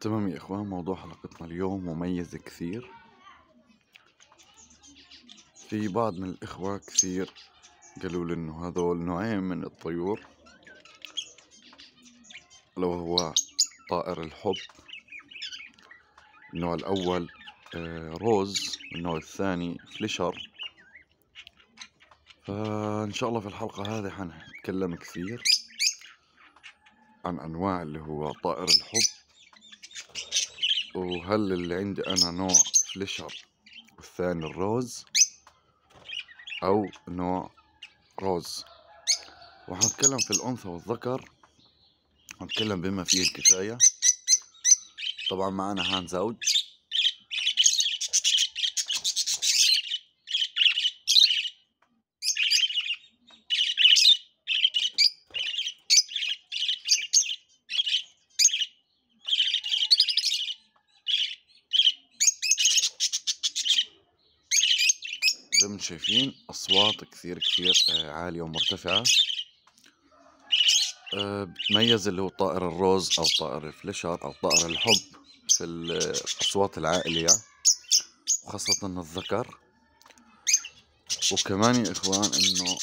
تمام يا اخوان موضوع حلقتنا اليوم مميز كثير في بعض من الاخوة كثير قالوا لي انه هذول نوعين من الطيور لو هو طائر الحب النوع الاول آه، روز والنوع الثاني فليشر فان شاء الله في الحلقة هذه حنتكلم كثير عن انواع اللي هو طائر الحب وهل اللي عندي أنا نوع فليشر والثاني الروز أو نوع روز وهنتكلم في الأنثى والذكر هنتكلم بما فيه الكفاية طبعا معانا هان زوج ما شايفين أصوات كثير كثير آه، عالية ومرتفعة آه، بتميز اللي هو طائر الروز أو طائر الفليشر أو طائر الحب في الأصوات آه، العائلية وخاصة الذكر وكمان يا إخوان إنه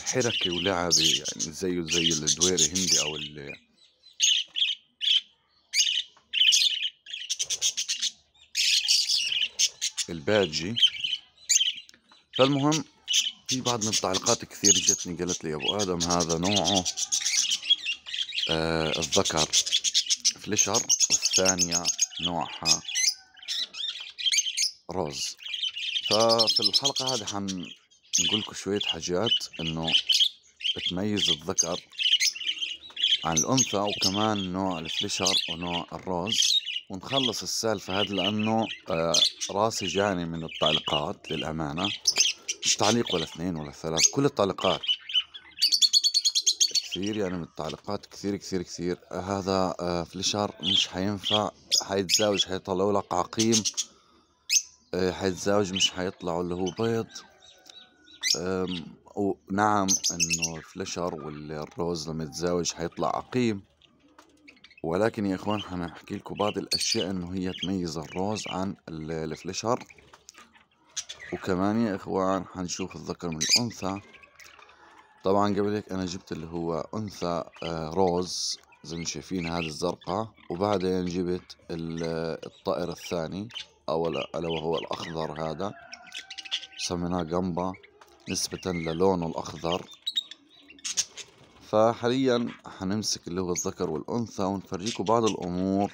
حركي ولعبي يعني زيه زي الدويري هندي أو اللي الباجي فالمهم في بعض من التعليقات كثير جتني قالت لي يا ابو ادم هذا نوعه آه الذكر فليشر والثانيه نوعها روز ففي الحلقه هذه حنقول لكم شويه حاجات انه تميز الذكر عن الانثى وكمان نوع الفليشر ونوع الروز ونخلص السالفة هذه لأنه آه، راسي جاني من التعليقات للأمانة مش تعليق ولا اثنين ولا ثلاث كل التعليقات كثير يعني من التعليقات كثير كثير كثير هذا آه، فليشر مش حينفع حيتزاوج حيطلعوا لك عقيم آه، حيتزاوج مش حيطلعوا اللي هو بيض ونعم انه الفليشر والروز لما يتزاوج حيطلع عقيم ولكن يا اخوان حنحكي لكم بعض الاشياء انه هي تميز الروز عن الفليشر وكمان يا اخوان حنشوف الذكر من الانثى طبعا قبل هيك انا جبت اللي هو انثى آه، روز زي ما شايفين هذه الزرقاء وبعدين جبت الطائر الثاني او الا وهو الاخضر هذا سميناه جمبا نسبة للونه الاخضر فحاليا حنمسك اللي هو الذكر والانثى ونفرجيكم بعض الامور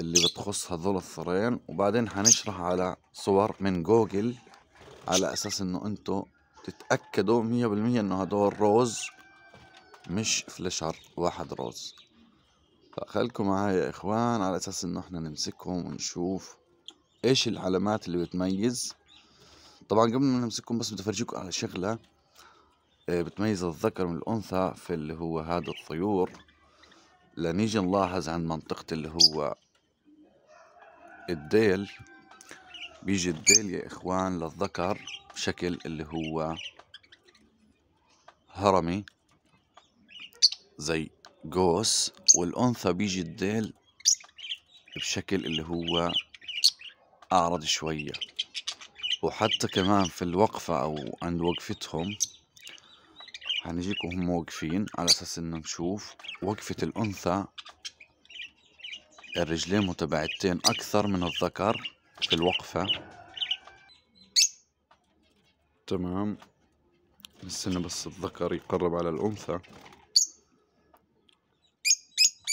اللي بتخص هذول الثرين وبعدين هنشرح على صور من جوجل على اساس انه انتوا تتأكدوا مية بالمية انه هدول روز مش فليشر واحد روز فخلكم معايا يا اخوان على اساس انه احنا نمسكهم ونشوف ايش العلامات اللي بتميز طبعا قبل ما نمسكهم بس بدي افرجيكم على شغله آه، بتميز الذكر من الانثى في اللي هو هذا الطيور لنيجي نلاحظ عند منطقة اللي هو الديل بيجي الديل يا إخوان للذكر بشكل اللي هو هرمي زي قوس والأنثى بيجي الديل بشكل اللي هو أعرض شوية وحتى كمان في الوقفة أو عند وقفتهم هنجيكم هم واقفين على أساس إنه نشوف وقفة الأنثى الرجلين متباعدتين أكثر من الذكر في الوقفة تمام نستنى بس الذكر يقرب على الأنثى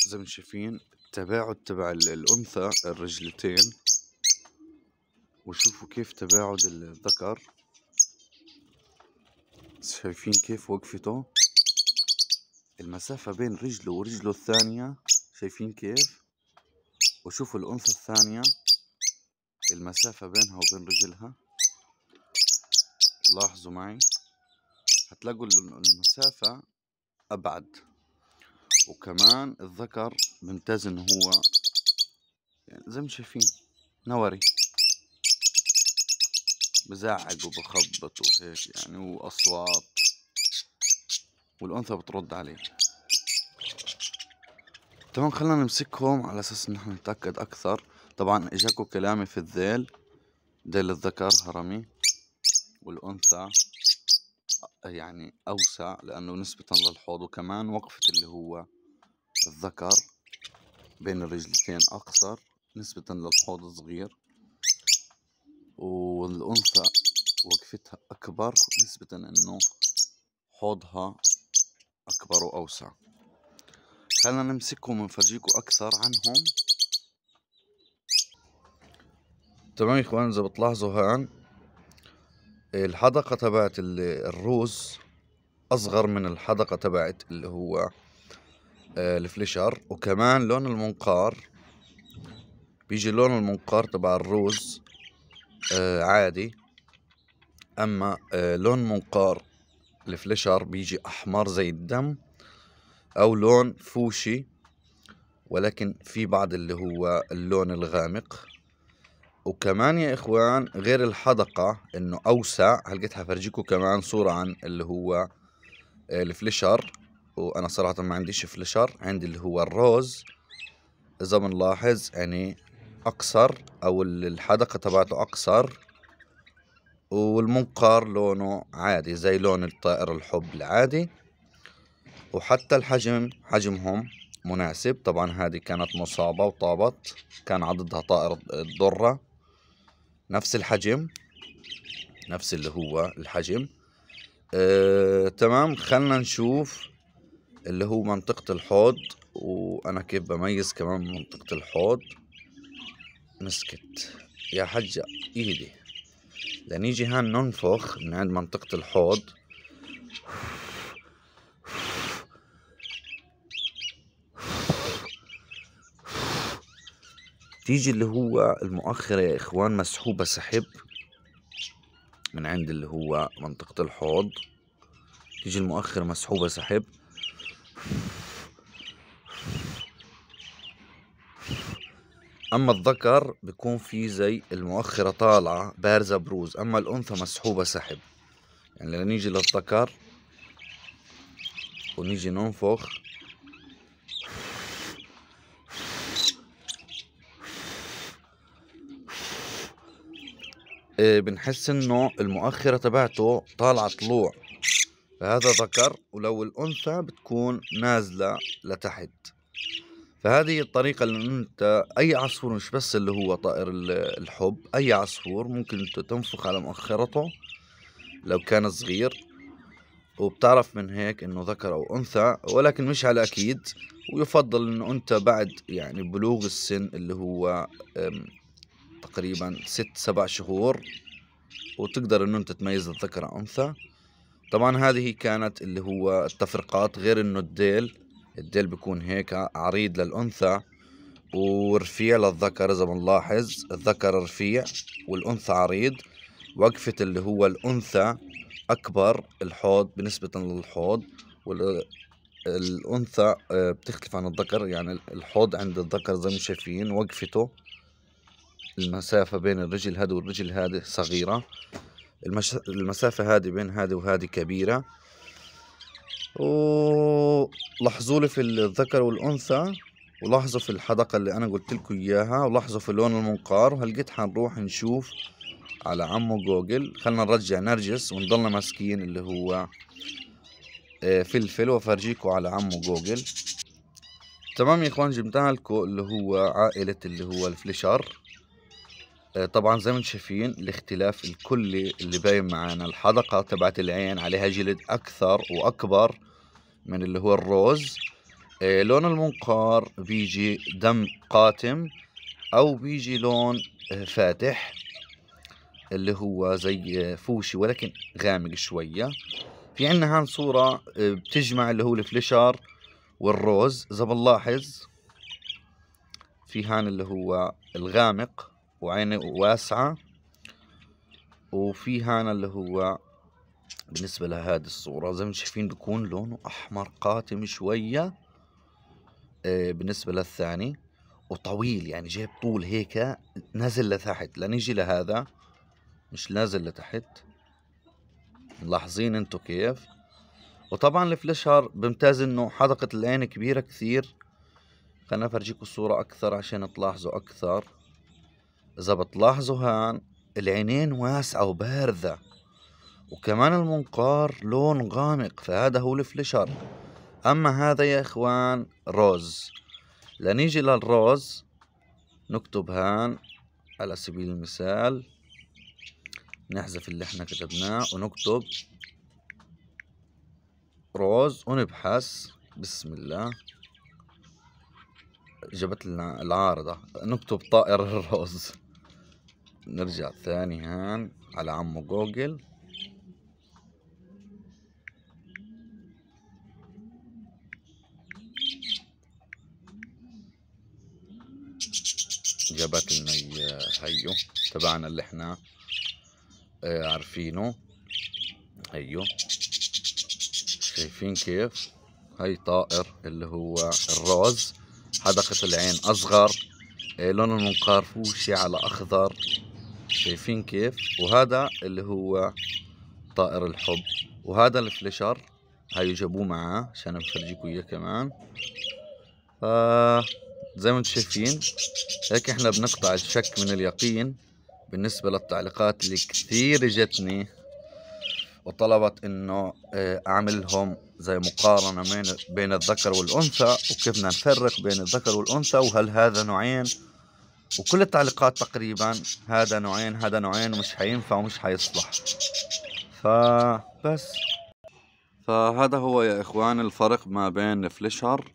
زي ما شايفين التباعد تبع الأنثى الرجلتين وشوفوا كيف تباعد الذكر شايفين كيف وقفته المسافة بين رجله ورجله الثانية شايفين كيف وشوفوا الأنثى الثانية المسافة بينها وبين رجلها لاحظوا معي هتلاقوا المسافة أبعد وكمان الذكر ممتاز إن هو يعني زي ما شايفين نوري بزعق وبخبط وهيك يعني وأصوات والأنثى بترد عليه تمام خلينا نمسكهم على اساس ان احنا نتاكد اكثر طبعا اجاكو كلامي في الذيل ذيل الذكر هرمي والانثى يعني اوسع لانه نسبة للحوض وكمان وقفة اللي هو الذكر بين الرجلتين اقصر نسبة للحوض صغير والانثى وقفتها اكبر نسبة انه حوضها اكبر واوسع خلينا نمسكهم ونفرجيكم اكثر عنهم تمام يا اخوان اذا بتلاحظوا هان الحدقة تبعت الروز اصغر من الحدقة تبعت اللي هو آه، الفليشر وكمان لون المنقار بيجي لون المنقار تبع الروز آه، عادي اما آه، لون منقار الفليشر بيجي احمر زي الدم أو لون فوشي ولكن في بعض اللي هو اللون الغامق وكمان يا إخوان غير الحدقة إنه أوسع هلقيت حفرجيكم كمان صورة عن اللي هو آه، الفليشر وأنا صراحة ما عنديش فليشر عندي اللي هو الروز إذا بنلاحظ يعني أقصر أو الحدقة تبعته أقصر والمنقار لونه عادي زي لون الطائر الحب العادي وحتى الحجم حجمهم مناسب طبعا هذه كانت مصابة وطابت كان عددها طائر الضرة نفس الحجم نفس اللي هو الحجم آه، تمام خلنا نشوف اللي هو منطقة الحوض وأنا كيف بميز كمان منطقة الحوض مسكت يا حجة إيدي لنيجي هان ننفخ من عند منطقة الحوض تيجي اللي هو المؤخرة يا إخوان مسحوبة سحب من عند اللي هو منطقة الحوض تيجي المؤخرة مسحوبة سحب أما الذكر بيكون في زي المؤخرة طالعة بارزة بروز أما الأنثى مسحوبة سحب يعني لنيجي للذكر ونيجي ننفخ آه، بنحس انه المؤخرة تبعته طالعة طلوع فهذا ذكر ولو الأنثى بتكون نازلة لتحت فهذه الطريقة اللي انت اي عصفور مش بس اللي هو طائر الحب اي عصفور ممكن انت تنفخ على مؤخرته لو كان صغير وبتعرف من هيك انه ذكر او انثى ولكن مش على اكيد ويفضل انه انت بعد يعني بلوغ السن اللي هو تقريبا ست سبع شهور وتقدر انه انت تميز الذكر انثى طبعا هذه كانت اللي هو التفرقات غير انه الديل الديل بيكون هيك عريض للانثى ورفيع للذكر اذا بنلاحظ الذكر رفيع والانثى عريض وقفة اللي هو الانثى اكبر الحوض بنسبة للحوض والانثى آه، بتختلف عن الذكر يعني الحوض عند الذكر زي ما شايفين وقفته المسافة بين الرجل هذا والرجل هذا صغيرة المش... المسافة هذه بين هذا وهذه كبيرة ولاحظوا لي في الذكر والأنثى ولاحظوا في الحدقة اللي أنا قلت لكم إياها ولاحظوا في لون المنقار وهلقيت حنروح نشوف على عمو جوجل خلنا نرجع نرجس ونضلنا ماسكين اللي هو آه، فلفل وافرجيكوا على عمو جوجل تمام يا اخوان جبتها لكم اللي هو عائلة اللي هو الفليشر طبعا زي ما انتم شايفين الاختلاف الكلي اللي باين معانا الحدقة تبعت العين عليها جلد أكثر وأكبر من اللي هو الروز آه، لون المنقار بيجي دم قاتم أو بيجي لون آه، فاتح اللي هو زي فوشي ولكن غامق شوية في عندنا هان صورة آه، بتجمع اللي هو الفليشر والروز إذا بنلاحظ في هان اللي هو الغامق وعينه واسعة وفي هنا اللي هو بالنسبة لهذه الصورة زي ما شايفين بيكون لونه أحمر قاتم شوية آه، بالنسبة للثاني وطويل يعني جايب طول هيك نازل لتحت لنيجي لهذا مش نازل لتحت ملاحظين انتو كيف وطبعا الفلاشر بمتاز انه حدقة العين كبيرة كثير خلنا افرجيكم الصورة اكثر عشان تلاحظوا اكثر إذا بتلاحظوا هان العينين واسعة وباردة وكمان المنقار لون غامق فهذا هو الفليشر أما هذا يا إخوان روز لنيجي للروز نكتب هان على سبيل المثال نحذف اللي احنا كتبناه ونكتب روز ونبحث بسم الله جبت لنا العارضة نكتب طائر الروز نرجع ثاني هان على عمو جوجل جابت لنا هيو تبعنا اللي احنا آه، عارفينه هيو شايفين كيف هي طائر اللي هو الروز حدقة العين أصغر آه، لون المنقار فوشي على أخضر شايفين كيف وهذا اللي هو طائر الحب وهذا الفليشر هاي جابوه معاه عشان بفرجيكم اياه كمان ف آه، زي ما انتم شايفين هيك احنا بنقطع الشك من اليقين بالنسبه للتعليقات اللي كثير جتني وطلبت انه آه، اعملهم زي مقارنه بين بين الذكر والانثى وكيف بدنا نفرق بين الذكر والانثى وهل هذا نوعين وكل التعليقات تقريبا هذا نوعين هذا نوعين ومش حينفع ومش حيصلح فبس فهذا هو يا اخوان الفرق ما بين فليشر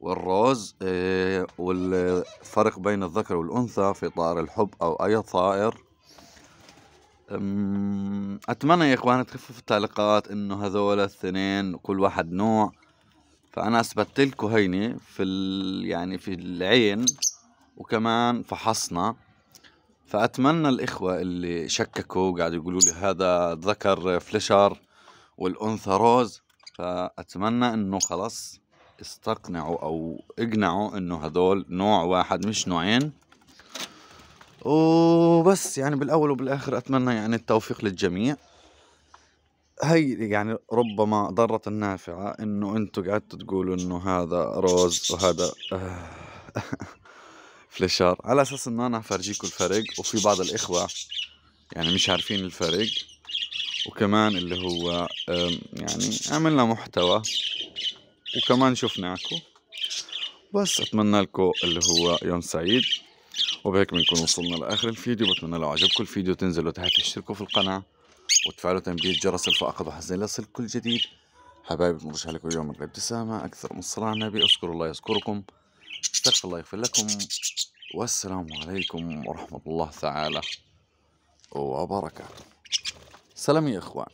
والروز إيه، والفرق بين الذكر والأنثى في طائر الحب أو أي طائر أمم، أتمنى يا إخوان تخفف التعليقات إنه هذول الاثنين كل واحد نوع فأنا أثبتت لكم هيني في يعني في العين وكمان فحصنا فأتمنى الإخوة اللي شككوا وقاعد يقولوا لي هذا ذكر فليشر والأنثى روز فأتمنى إنه خلص استقنعوا أو اقنعوا إنه هذول نوع واحد مش نوعين وبس يعني بالأول وبالآخر أتمنى يعني التوفيق للجميع هي يعني ربما ضرة نافعة إنه أنتوا قعدتوا تقولوا إنه هذا روز وهذا فليشار على اساس انه انا فرجيكم الفرق وفي بعض الاخوه يعني مش عارفين الفرق وكمان اللي هو يعني عملنا محتوى وكمان شفناكم بس اتمنى لكم اللي هو يوم سعيد وبهيك بنكون وصلنا لاخر الفيديو بتمنى لو عجبكم الفيديو تنزلوا تحت تشتركوا في القناه وتفعلوا تنبيه جرس الفائقة وحزن ليصل كل جديد حبايبي بنرجع لكم يوم الابتسامة أكثر من الصلاة النبي أشكر الله يذكركم استغفر الله يغفر لكم والسلام عليكم ورحمة الله تعالى وبركاته سلام يا إخوان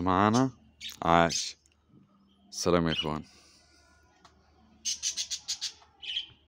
معانا عاش سلام يا اخوان